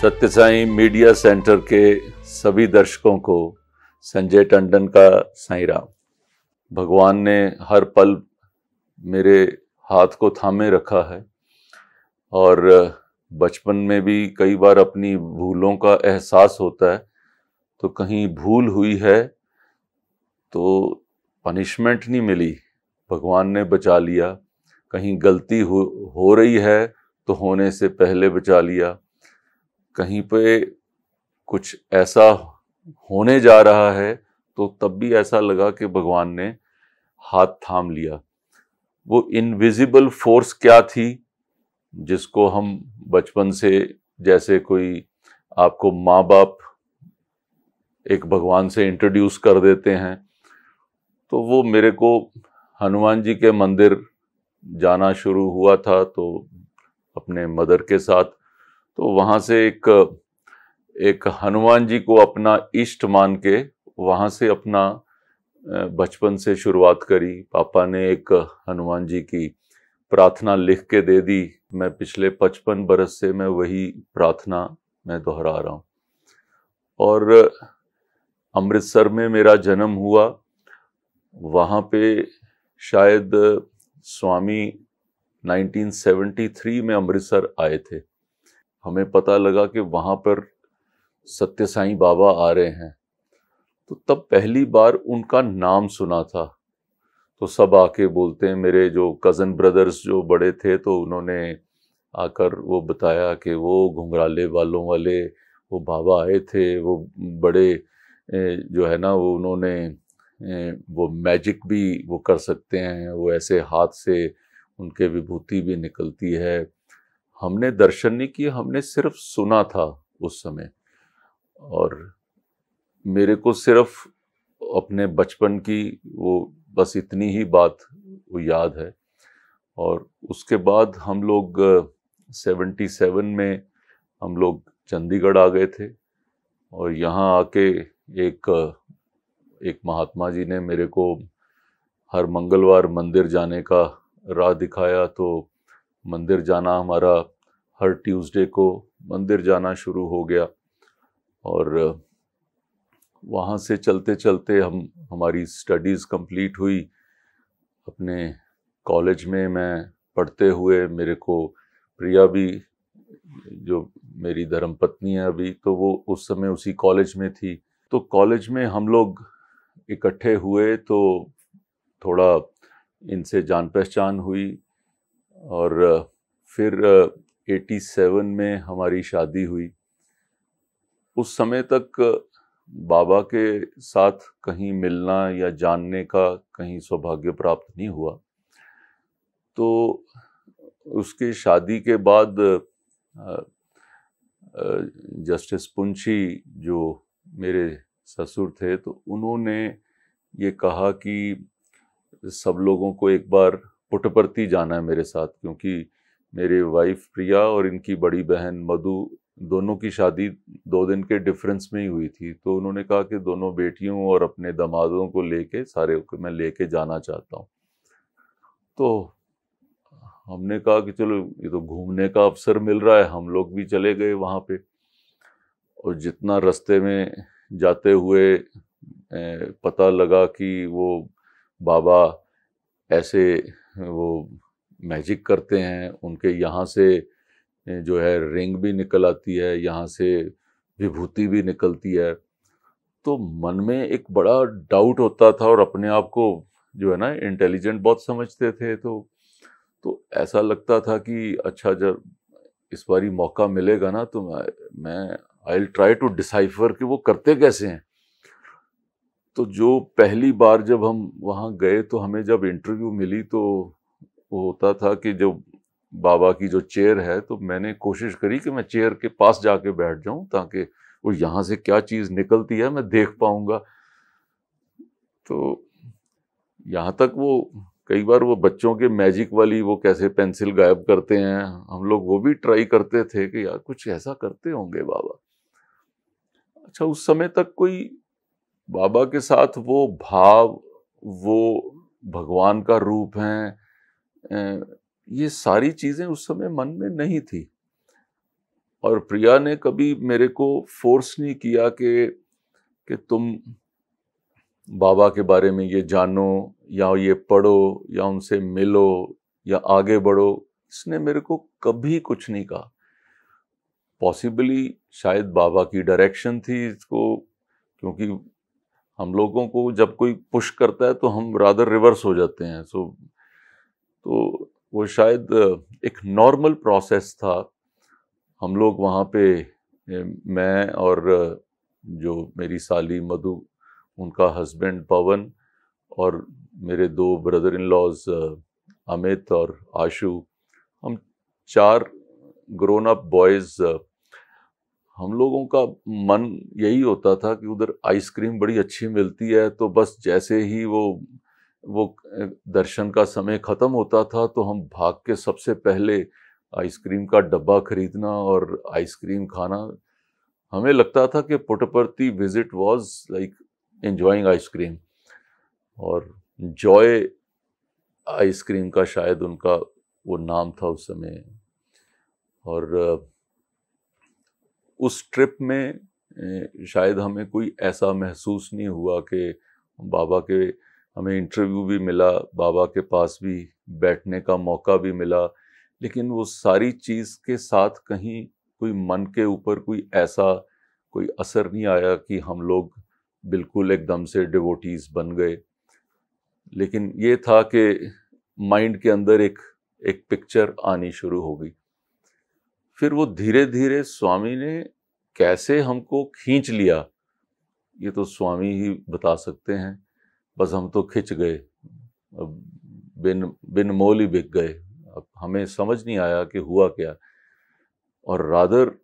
सत्य Sai media centre के सभी दर्शकों को संजय टंडन का साई राम भगवान ने हर पल मेरे हाथ को थामे रखा है और बचपन में भी कई बार अपनी भूलों का एहसास होता है तो कहीं भूल हुई है तो पनिशमेंट नहीं मिली भगवान ने बचा लिया कहीं गलती हो हो रही है तो होने से पहले बचा लिया कहीं पे कुछ ऐसा होने जा रहा है तो तब भी ऐसा लगा कि भगवान ने हाथ थाम लिया वो इनविजिबल फोर्स क्या थी जिसको हम बचपन से जैसे कोई आपको माँ बाप एक भगवान से इंट्रोड्यूस कर देते हैं तो वो मेरे को हनुमान जी के मंदिर जाना शुरू हुआ था तो अपने मदर के साथ तो वहाँ से एक एक हनुमान जी को अपना इष्ट मान के वहाँ से अपना बचपन से शुरुआत करी पापा ने एक हनुमान जी की प्रार्थना लिख के दे दी मैं पिछले पचपन बरस से मैं वही प्रार्थना मैं दोहरा रहा हूँ और अमृतसर में मेरा जन्म हुआ वहाँ पे शायद स्वामी 1973 में अमृतसर आए थे हमें पता लगा कि वहाँ पर सत्य साई बाबा आ रहे हैं तो तब पहली बार उनका नाम सुना था तो सब आके बोलते हैं मेरे जो कज़न ब्रदर्स जो बड़े थे तो उन्होंने आकर वो बताया कि वो घुंघराले वालों वाले वो बाबा आए थे वो बड़े जो है ना वो उन्होंने वो मैजिक भी वो कर सकते हैं वो ऐसे हाथ से उनके विभूति भी निकलती है हमने दर्शन नहीं किए हमने सिर्फ सुना था उस समय और मेरे को सिर्फ अपने बचपन की वो बस इतनी ही बात वो याद है और उसके बाद हम लोग सेवेंटी सेवन में हम लोग चंडीगढ़ आ गए थे और यहाँ आके एक एक महात्मा जी ने मेरे को हर मंगलवार मंदिर जाने का राह दिखाया तो मंदिर जाना हमारा हर ट्यूसडे को मंदिर जाना शुरू हो गया और वहाँ से चलते चलते हम हमारी स्टडीज़ कंप्लीट हुई अपने कॉलेज में मैं पढ़ते हुए मेरे को प्रिया भी जो मेरी धर्मपत्नी है अभी तो वो उस समय उसी कॉलेज में थी तो कॉलेज में हम लोग इकट्ठे हुए तो थोड़ा इनसे जान पहचान हुई और फिर 87 में हमारी शादी हुई उस समय तक बाबा के साथ कहीं मिलना या जानने का कहीं सौभाग्य प्राप्त नहीं हुआ तो उसके शादी के बाद जस्टिस पुंछी जो मेरे ससुर थे तो उन्होंने ये कहा कि सब लोगों को एक बार पुटपर्ती जाना है मेरे साथ क्योंकि मेरे वाइफ प्रिया और इनकी बड़ी बहन मधु दोनों की शादी दो दिन के डिफरेंस में ही हुई थी तो उन्होंने कहा कि दोनों बेटियों और अपने दमादों को लेके सारे को मैं लेके जाना चाहता हूँ तो हमने कहा कि चलो ये तो घूमने का अवसर मिल रहा है हम लोग भी चले गए वहाँ पे और जितना रास्ते में जाते हुए पता लगा कि वो बाबा ऐसे वो मैजिक करते हैं उनके यहाँ से जो है रिंग भी निकल आती है यहाँ से विभूति भी निकलती है तो मन में एक बड़ा डाउट होता था और अपने आप को जो है ना इंटेलिजेंट बहुत समझते थे तो तो ऐसा लगता था कि अच्छा जब इस बारी मौका मिलेगा ना तो मैं मैं आई ट्राई टू डिसाइफर कि वो करते कैसे हैं तो जो पहली बार जब हम वहाँ गए तो हमें जब इंटरव्यू मिली तो वो होता था कि जो बाबा की जो चेयर है तो मैंने कोशिश करी कि मैं चेयर के पास जाके बैठ जाऊं ताकि वो यहाँ से क्या चीज़ निकलती है मैं देख पाऊंगा तो यहाँ तक वो कई बार वो बच्चों के मैजिक वाली वो कैसे पेंसिल गायब करते हैं हम लोग वो भी ट्राई करते थे कि यार कुछ ऐसा करते होंगे बाबा अच्छा उस समय तक कोई बाबा के साथ वो भाव वो भगवान का रूप है ये सारी चीज़ें उस समय मन में नहीं थी और प्रिया ने कभी मेरे को फोर्स नहीं किया कि कि तुम बाबा के बारे में ये जानो या ये पढ़ो या उनसे मिलो या आगे बढ़ो इसने मेरे को कभी कुछ नहीं कहा पॉसिबली शायद बाबा की डायरेक्शन थी इसको क्योंकि हम लोगों को जब कोई पुश करता है तो हम रादर रिवर्स हो जाते हैं सो तो वो शायद एक नॉर्मल प्रोसेस था हम लोग वहाँ पे मैं और जो मेरी साली मधु उनका हस्बैंड पवन और मेरे दो ब्रदर इन लॉज अमित और आशु हम चार ग्रोन अप बॉयज़ हम लोगों का मन यही होता था कि उधर आइसक्रीम बड़ी अच्छी मिलती है तो बस जैसे ही वो वो दर्शन का समय ख़त्म होता था तो हम भाग के सबसे पहले आइसक्रीम का डब्बा खरीदना और आइसक्रीम खाना हमें लगता था कि पुटपर्ती visit was like enjoying ice cream और जॉय आइसक्रीम का शायद उनका वो नाम था उस समय और उस ट्रिप में शायद हमें कोई ऐसा महसूस नहीं हुआ कि बाबा के हमें इंटरव्यू भी मिला बाबा के पास भी बैठने का मौका भी मिला लेकिन वो सारी चीज़ के साथ कहीं कोई मन के ऊपर कोई ऐसा कोई असर नहीं आया कि हम लोग बिल्कुल एकदम से डिवोटीज़ बन गए लेकिन ये था कि माइंड के अंदर एक एक पिक्चर आनी शुरू हो गई फिर वो धीरे धीरे स्वामी ने कैसे हमको खींच लिया ये तो स्वामी ही बता सकते हैं बस हम तो खिंच गए अब बिन बिन मोल ही बिक गए अब हमें समझ नहीं आया कि हुआ क्या और रादर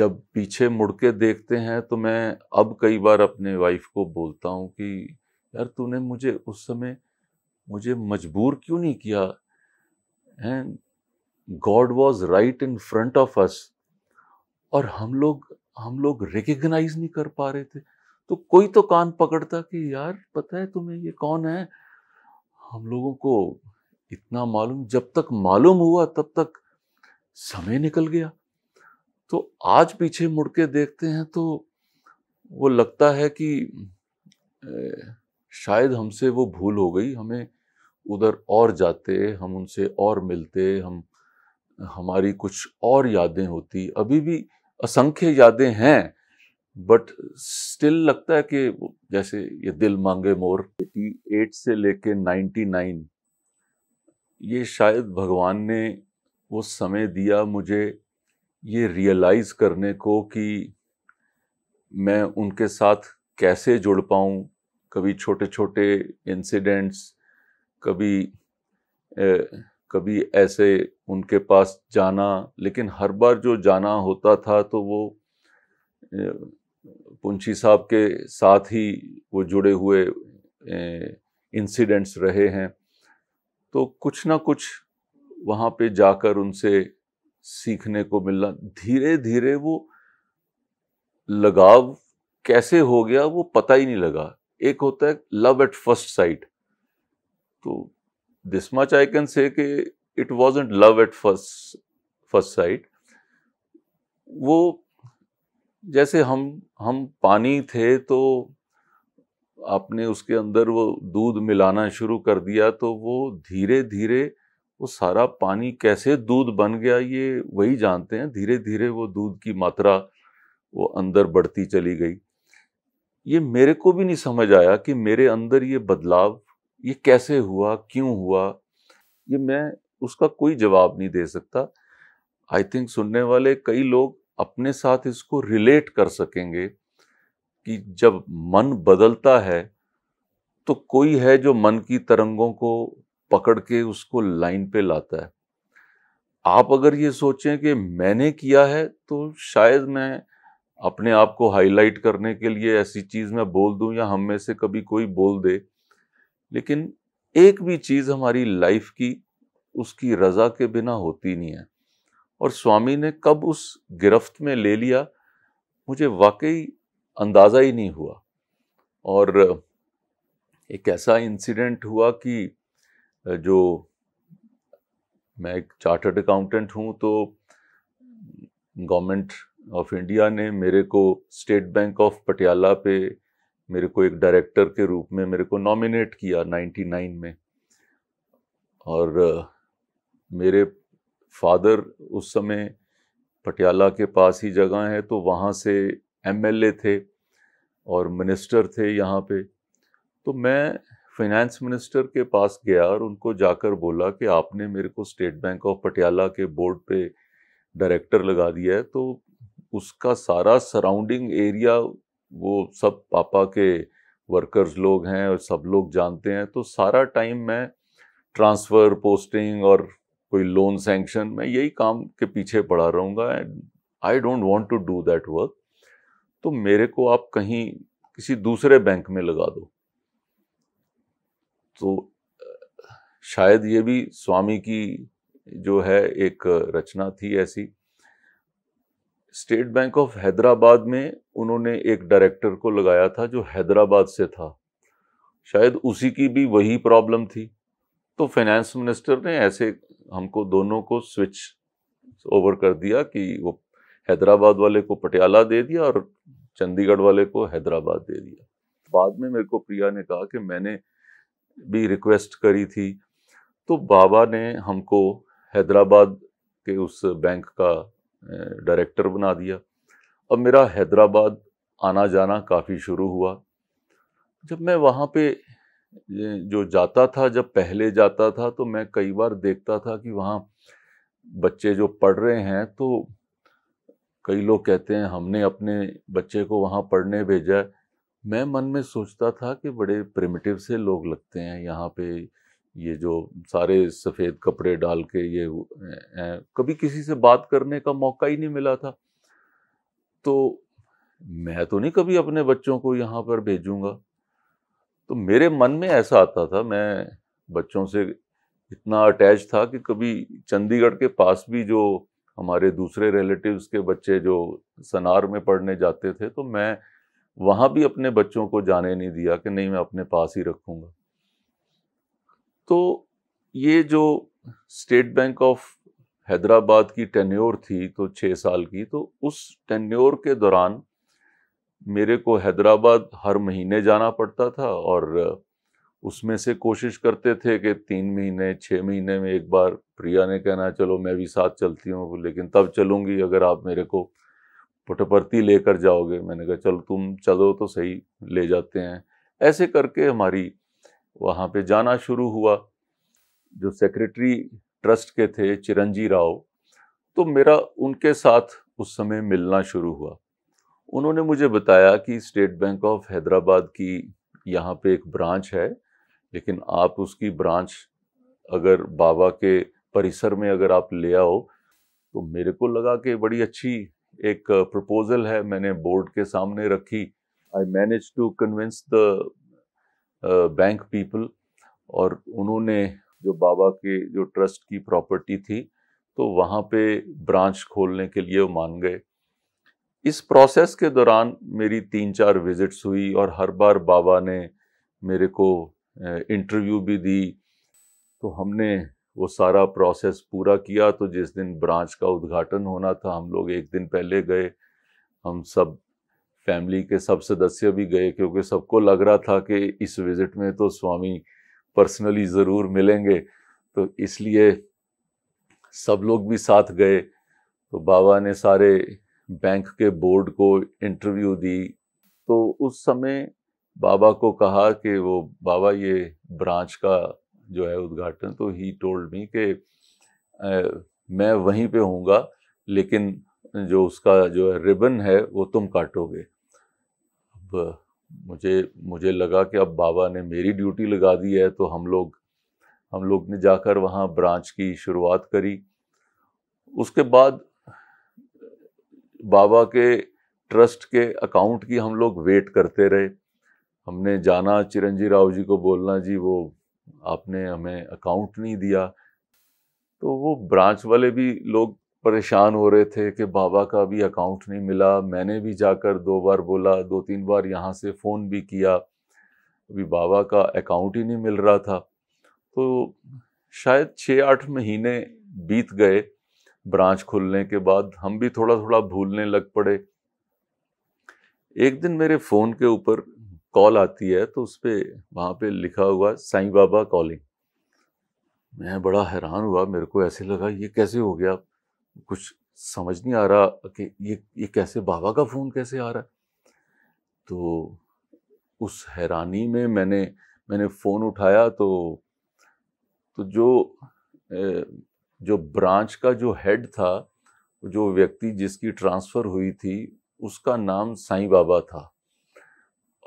जब पीछे मुड़ के देखते हैं तो मैं अब कई बार अपने वाइफ को बोलता हूँ कि यार तूने मुझे उस समय मुझे मजबूर क्यों नहीं किया हैं God was right in front of us और हम लोग हम लोग रिकग्नाइज नहीं कर पा रहे थे तो कोई तो कान पकड़ता कि यार पता है तुम्हें ये कौन है हम लोगों को इतना मालूम जब तक मालूम हुआ तब तक समय निकल गया तो आज पीछे मुड़ के देखते हैं तो वो लगता है कि शायद हमसे वो भूल हो गई हमें उधर और जाते हम उनसे और मिलते हम हमारी कुछ और यादें होती अभी भी असंख्य यादें हैं बट स्टिल लगता है कि जैसे ये दिल मांगे मोर एटी एट से लेके नाइन्टी नाइन ये शायद भगवान ने वो समय दिया मुझे ये रियलाइज़ करने को कि मैं उनके साथ कैसे जुड़ पाऊँ कभी छोटे छोटे इंसिडेंट्स कभी ए, कभी ऐसे उनके पास जाना लेकिन हर बार जो जाना होता था तो वो पुंछी साहब के साथ ही वो जुड़े हुए इंसिडेंट्स रहे हैं तो कुछ ना कुछ वहाँ पे जाकर उनसे सीखने को मिलना धीरे धीरे वो लगाव कैसे हो गया वो पता ही नहीं लगा एक होता है लव एट फर्स्ट साइट तो this much I can say कि it wasn't love at first first sight. वो जैसे हम हम पानी थे तो आपने उसके अंदर वो दूध मिलाना शुरू कर दिया तो वो धीरे धीरे वो सारा पानी कैसे दूध बन गया ये वही जानते हैं धीरे धीरे वो दूध की मात्रा वो अंदर बढ़ती चली गई ये मेरे को भी नहीं समझ आया कि मेरे अंदर ये बदलाव ये कैसे हुआ क्यों हुआ ये मैं उसका कोई जवाब नहीं दे सकता आई थिंक सुनने वाले कई लोग अपने साथ इसको रिलेट कर सकेंगे कि जब मन बदलता है तो कोई है जो मन की तरंगों को पकड़ के उसको लाइन पे लाता है आप अगर ये सोचें कि मैंने किया है तो शायद मैं अपने आप को हाईलाइट करने के लिए ऐसी चीज़ मैं बोल दूं या हम में से कभी कोई बोल दे लेकिन एक भी चीज़ हमारी लाइफ की उसकी रज़ा के बिना होती नहीं है और स्वामी ने कब उस गिरफ्त में ले लिया मुझे वाकई अंदाज़ा ही नहीं हुआ और एक ऐसा इंसिडेंट हुआ कि जो मैं एक चार्टर्ड अकाउंटेंट हूँ तो गवर्नमेंट ऑफ इंडिया ने मेरे को स्टेट बैंक ऑफ पटियाला पे मेरे को एक डायरेक्टर के रूप में मेरे को नॉमिनेट किया 99 में और मेरे फादर उस समय पटियाला के पास ही जगह है तो वहाँ से एमएलए थे और मिनिस्टर थे यहाँ पे तो मैं फाइनेंस मिनिस्टर के पास गया और उनको जाकर बोला कि आपने मेरे को स्टेट बैंक ऑफ पटियाला के बोर्ड पे डायरेक्टर लगा दिया है तो उसका सारा सराउंडिंग एरिया वो सब पापा के वर्कर्स लोग हैं और सब लोग जानते हैं तो सारा टाइम मैं ट्रांसफ़र पोस्टिंग और कोई लोन सेंक्शन मैं यही काम के पीछे पड़ा रहूँगा and I don't want to do that work तो मेरे को आप कहीं किसी दूसरे बैंक में लगा दो तो शायद ये भी स्वामी की जो है एक रचना थी ऐसी स्टेट बैंक ऑफ हैदराबाद में उन्होंने एक डायरेक्टर को लगाया था जो हैदराबाद से था शायद उसी की भी वही प्रॉब्लम थी तो फाइनेंस मिनिस्टर ने ऐसे हमको दोनों को स्विच ओवर कर दिया कि वो हैदराबाद वाले को पटियाला दे दिया और चंडीगढ़ वाले को हैदराबाद दे दिया बाद में मेरे को प्रिया ने कहा कि मैंने भी रिक्वेस्ट करी थी तो बाबा ने हमको हैदराबाद के उस बैंक का डायरेक्टर बना दिया अब मेरा हैदराबाद आना जाना काफ़ी शुरू हुआ जब मैं वहाँ पे जो जाता था जब पहले जाता था तो मैं कई बार देखता था कि वहाँ बच्चे जो पढ़ रहे हैं तो कई लोग कहते हैं हमने अपने बच्चे को वहाँ पढ़ने भेजा है मैं मन में सोचता था कि बड़े प्रिमिटिव से लोग लगते हैं यहाँ पे ये जो सारे सफ़ेद कपड़े डाल के ये कभी किसी से बात करने का मौका ही नहीं मिला था तो मैं तो नहीं कभी अपने बच्चों को यहाँ पर भेजूँगा तो मेरे मन में ऐसा आता था मैं बच्चों से इतना अटैच था कि कभी चंडीगढ़ के पास भी जो हमारे दूसरे रिलेटिव्स के बच्चे जो सनार में पढ़ने जाते थे तो मैं वहाँ भी अपने बच्चों को जाने नहीं दिया कि नहीं मैं अपने पास ही रखूँगा तो ये जो स्टेट बैंक ऑफ हैदराबाद की टेन्योर थी तो छः साल की तो उस टेन्योर के दौरान मेरे को हैदराबाद हर महीने जाना पड़ता था और उसमें से कोशिश करते थे कि तीन महीने छः महीने में एक बार प्रिया ने कहना चलो मैं भी साथ चलती हूँ लेकिन तब चलूँगी अगर आप मेरे को पुटपर्ती लेकर जाओगे मैंने कहा चलो तुम चलो तो सही ले जाते हैं ऐसे करके हमारी वहाँ पे जाना शुरू हुआ जो सेक्रेटरी ट्रस्ट के थे चिरंजी राव तो मेरा उनके साथ उस समय मिलना शुरू हुआ उन्होंने मुझे बताया कि स्टेट बैंक ऑफ हैदराबाद की यहाँ पे एक ब्रांच है लेकिन आप उसकी ब्रांच अगर बाबा के परिसर में अगर आप ले आओ तो मेरे को लगा कि बड़ी अच्छी एक प्रपोजल है मैंने बोर्ड के सामने रखी I manage to convince the bank people और उन्होंने जो बाबा के जो ट्रस्ट की प्रॉपर्टी थी तो वहाँ पे ब्रांच खोलने के लिए वो मान गए इस प्रोसेस के दौरान मेरी तीन चार विजिट्स हुई और हर बार बाबा ने मेरे को इंटरव्यू भी दी तो हमने वो सारा प्रोसेस पूरा किया तो जिस दिन ब्रांच का उद्घाटन होना था हम लोग एक दिन पहले गए हम सब फैमिली के सब सदस्य भी गए क्योंकि सबको लग रहा था कि इस विज़िट में तो स्वामी पर्सनली ज़रूर मिलेंगे तो इसलिए सब लोग भी साथ गए तो बाबा ने सारे बैंक के बोर्ड को इंटरव्यू दी तो उस समय बाबा को कहा कि वो बाबा ये ब्रांच का जो है उद्घाटन तो ही टोल्ड मी कि मैं वहीं पे होऊंगा लेकिन जो उसका जो है रिबन है वो तुम काटोगे अब मुझे मुझे लगा कि अब बाबा ने मेरी ड्यूटी लगा दी है तो हम लोग हम लोग ने जाकर वहाँ ब्रांच की शुरुआत करी उसके बाद बाबा के ट्रस्ट के अकाउंट की हम लोग वेट करते रहे हमने जाना चिरंजी राव जी को बोलना जी वो आपने हमें अकाउंट नहीं दिया तो वो ब्रांच वाले भी लोग परेशान हो रहे थे कि बाबा का भी अकाउंट नहीं मिला मैंने भी जाकर दो बार बोला दो तीन बार यहाँ से फ़ोन भी किया अभी बाबा का अकाउंट ही नहीं मिल रहा था तो शायद छः आठ महीने बीत गए ब्रांच खुलने के बाद हम भी थोड़ा थोड़ा भूलने लग पड़े एक दिन मेरे फ़ोन के ऊपर कॉल आती है तो उस पर वहाँ पर लिखा हुआ साईं बाबा कॉलिंग मैं बड़ा हैरान हुआ मेरे को ऐसे लगा ये कैसे हो गया कुछ समझ नहीं आ रहा कि ये ये कैसे बाबा का फ़ोन कैसे आ रहा है तो उस हैरानी में मैंने मैंने फ़ोन उठाया तो तो जो जो ब्रांच का जो हेड था जो व्यक्ति जिसकी ट्रांसफ़र हुई थी उसका नाम साईं बाबा था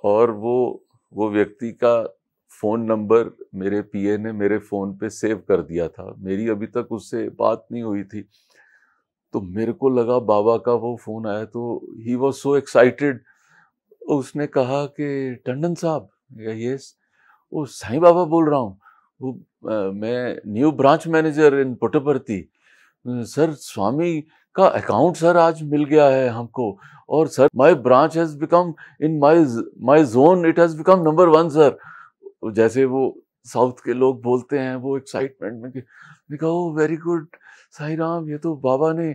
और वो वो व्यक्ति का फ़ोन नंबर मेरे पीए ने मेरे फ़ोन पे सेव कर दिया था मेरी अभी तक उससे बात नहीं हुई थी तो मेरे को लगा बाबा का वो फ़ोन आया तो ही वॉज सो एक्साइटेड उसने कहा कि टंडन साहब यस वो साईं बाबा बोल रहा हूँ वो आ, मैं new branch manager in Puttaparthi sir Swami का अकाउंट सर आज मिल गया है हमको और sir my branch has become in my my zone it has become number one sir जैसे वो साउथ के लोग बोलते हैं वो एक्साइटमेंट में कि oh very good Sai Ram ये तो बाबा ने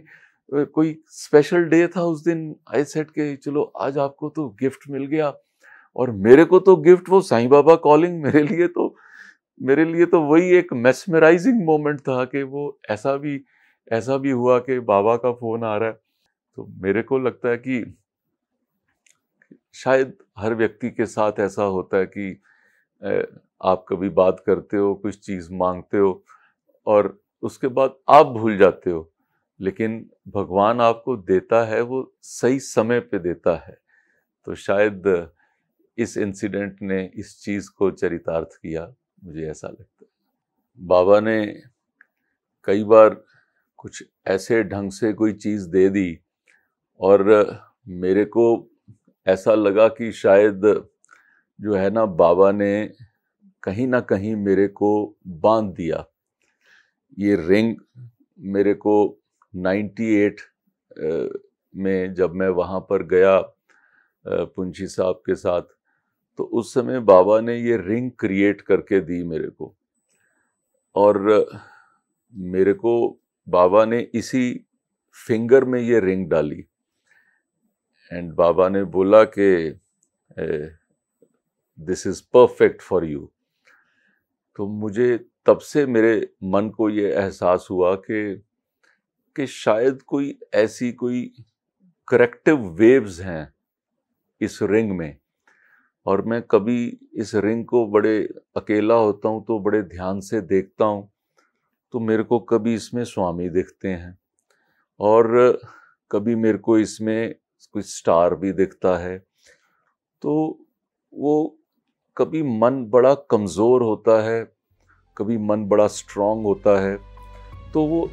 कोई स्पेशल डे था उस दिन आई सेट के चलो आज आपको तो गिफ्ट मिल गया और मेरे को तो गिफ्ट वो साईं बाबा कॉलिंग मेरे लिए तो मेरे लिए तो वही एक मैसमराइजिंग मोमेंट था कि वो ऐसा भी ऐसा भी हुआ कि बाबा का फ़ोन आ रहा है तो मेरे को लगता है कि शायद हर व्यक्ति के साथ ऐसा होता है कि आप कभी बात करते हो कुछ चीज़ मांगते हो और उसके बाद आप भूल जाते हो लेकिन भगवान आपको देता है वो सही समय पे देता है तो शायद इस इंसिडेंट ने इस चीज़ को चरितार्थ किया मुझे ऐसा लगता है बाबा ने कई बार कुछ ऐसे ढंग से कोई चीज़ दे दी और मेरे को ऐसा लगा कि शायद जो है ना बाबा ने कहीं ना कहीं मेरे को बांध दिया ये रिंग मेरे को 98 में जब मैं वहाँ पर गया पुंछी साहब के साथ तो उस समय बाबा ने ये रिंग क्रिएट करके दी मेरे को और मेरे को बाबा ने इसी फिंगर में ये रिंग डाली एंड बाबा ने बोला कि this is perfect for you तो मुझे तब से मेरे मन को ये एहसास हुआ कि कि शायद कोई ऐसी कोई करेक्टिव वेव्स हैं इस रिंग में और मैं कभी इस रिंग को बड़े अकेला होता हूँ तो बड़े ध्यान से देखता हूँ तो मेरे को कभी इसमें स्वामी दिखते हैं और कभी मेरे को इसमें कोई स्टार भी दिखता है तो वो कभी मन बड़ा कमज़ोर होता है कभी मन बड़ा स्ट्रांग होता है तो वो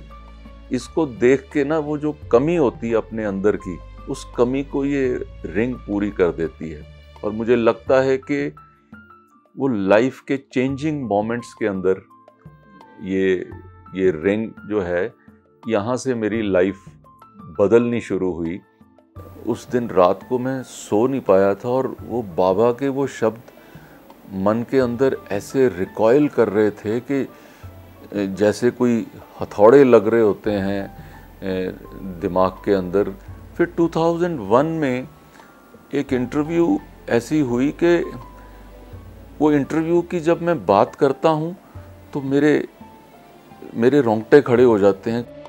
इसको देख के ना वो जो कमी होती है अपने अंदर की उस कमी को ये रिंग पूरी कर देती है और मुझे लगता है कि वो लाइफ के चेंजिंग मोमेंट्स के अंदर ये ये रिंग जो है यहाँ से मेरी लाइफ बदलनी शुरू हुई उस दिन रात को मैं सो नहीं पाया था और वो बाबा के वो शब्द मन के अंदर ऐसे रिकॉयल कर रहे थे कि जैसे कोई हथौड़े लग रहे होते हैं दिमाग के अंदर फिर 2001 में एक इंटरव्यू ऐसी हुई कि वो इंटरव्यू की जब मैं बात करता हूँ तो मेरे मेरे रोंगटे खड़े हो जाते हैं